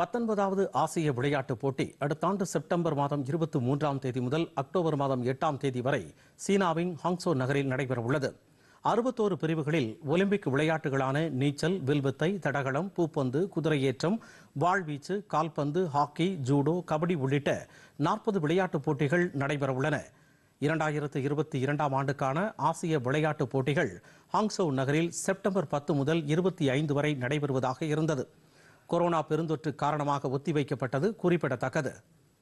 பத்தொன்பதாவது ஆசிய விளையாட்டுப் போட்டி அடுத்த ஆண்டு செப்டம்பர் மாதம் இருபத்தி மூன்றாம் தேதி முதல் அக்டோபர் மாதம் எட்டாம் தேதி வரை சீனாவின் ஹாங்ஸோ நகரில் நடைபெறவுள்ளது அறுபத்தோரு பிரிவுகளில் ஒலிம்பிக் விளையாட்டுகளான நீச்சல் வில்வித்தை தடகளம் பூப்பந்து குதிரையேற்றம் வாழ்வீச்சு கால்பந்து ஹாக்கி ஜூடோ கபடி உள்ளிட்ட நாற்பது விளையாட்டுப் போட்டிகள் நடைபெறவுள்ளன இரண்டாயிரத்து இருபத்தி இரண்டாம் ஆண்டுக்கான ஆசிய விளையாட்டுப் போட்டிகள் ஹாங்ஸோ நகரில் செப்டம்பர் பத்து முதல் இருபத்தி ஐந்து வரை நடைபெறுவதாக இருந்தது கொரோனா பெருந்தொற்று காரணமாக ஒத்திவைக்கப்பட்டது குறிப்பிடத்தக்கது